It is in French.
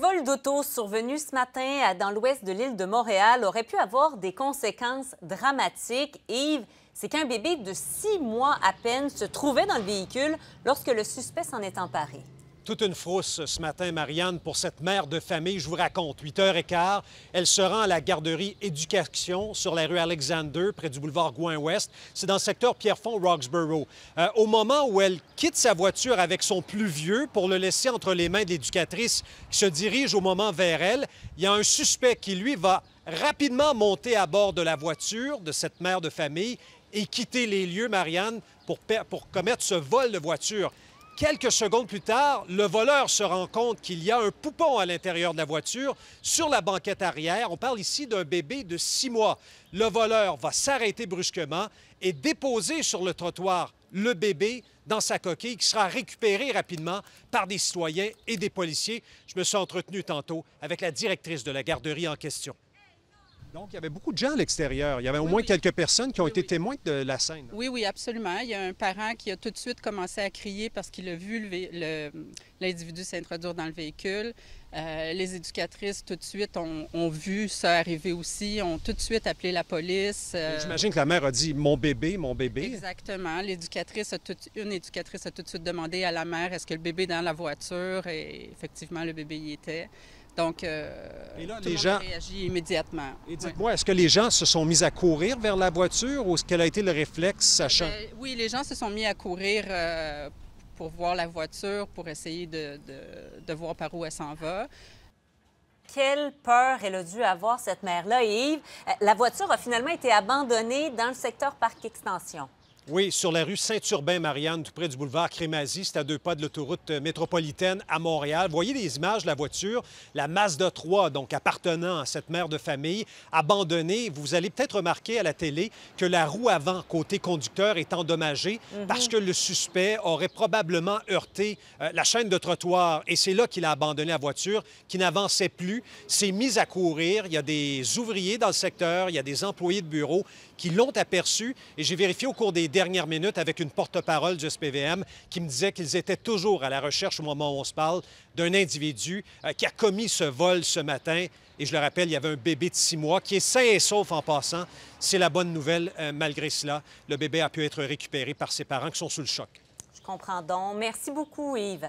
Le vol d'auto survenu ce matin dans l'ouest de l'île de Montréal aurait pu avoir des conséquences dramatiques. Yves, c'est qu'un bébé de six mois à peine se trouvait dans le véhicule lorsque le suspect s'en est emparé toute une frousse ce matin, Marianne, pour cette mère de famille. Je vous raconte, 8h15, elle se rend à la garderie Éducation sur la rue Alexander, près du boulevard Gouin-Ouest. C'est dans le secteur Pierrefonds-Roxborough. Euh, au moment où elle quitte sa voiture avec son plus vieux pour le laisser entre les mains de l'éducatrice qui se dirige au moment vers elle, il y a un suspect qui, lui, va rapidement monter à bord de la voiture de cette mère de famille et quitter les lieux, Marianne, pour, pour commettre ce vol de voiture. Quelques secondes plus tard, le voleur se rend compte qu'il y a un poupon à l'intérieur de la voiture sur la banquette arrière. On parle ici d'un bébé de six mois. Le voleur va s'arrêter brusquement et déposer sur le trottoir le bébé dans sa coquille qui sera récupéré rapidement par des citoyens et des policiers. Je me suis entretenu tantôt avec la directrice de la garderie en question. Donc, il y avait beaucoup de gens à l'extérieur. Il y avait au moins quelques personnes qui ont été témoins de la scène. Oui, oui, absolument. Il y a un parent qui a tout de suite commencé à crier parce qu'il a vu l'individu s'introduire dans le véhicule. Euh, les éducatrices, tout de suite, ont, vu ça arriver aussi, ont tout de suite appelé la police. Euh, j'imagine que la mère a dit Mon bébé, mon bébé. Exactement. L'éducatrice Une éducatrice a tout de suite demandé à la mère Est-ce que le bébé est dans la voiture Et effectivement, le bébé y était. Donc, euh, les le gens... réagit immédiatement. Et dites-moi, est-ce que les gens se sont mis à courir vers la voiture ou quel ce qu'elle a été le réflexe, euh, sachant... Ben, oui, les gens se sont mis à courir euh, pour voir la voiture, pour essayer de voir par où elle s'en va. Quelle peur elle a dû avoir, cette mère-là, Yves. La voiture a finalement été abandonnée dans le secteur Parc Extension. Oui, sur la rue Saint-Urbain-Marianne, tout près du boulevard Crémazie. C'est à deux pas de l'autoroute euh, métropolitaine à Montréal. Vous voyez les images de la voiture, la masse de 3, donc appartenant à cette mère de famille, abandonnée. Vous allez peut-être remarquer à la télé que la roue avant, côté conducteur, est endommagée mhm. parce que le suspect aurait probablement heurté euh, la chaîne de trottoir. Et c'est là qu'il a abandonné la voiture, qui n'avançait plus, C'est mis à courir. Il y a des ouvriers dans le secteur, il y a des employés de bureau qui l'ont aperçu. Et j'ai vérifié au cours des dernière minute avec une porte-parole du SPVM qui me disait qu'ils étaient toujours à la recherche au moment où on se parle d'un individu euh, qui a commis ce vol ce matin. Et je le rappelle, il y avait un bébé de six mois qui est sain et sauf en passant. C'est la bonne nouvelle euh, malgré cela. Le bébé a pu être récupéré par ses parents qui sont sous le choc. Je comprends donc. Merci beaucoup, Yves.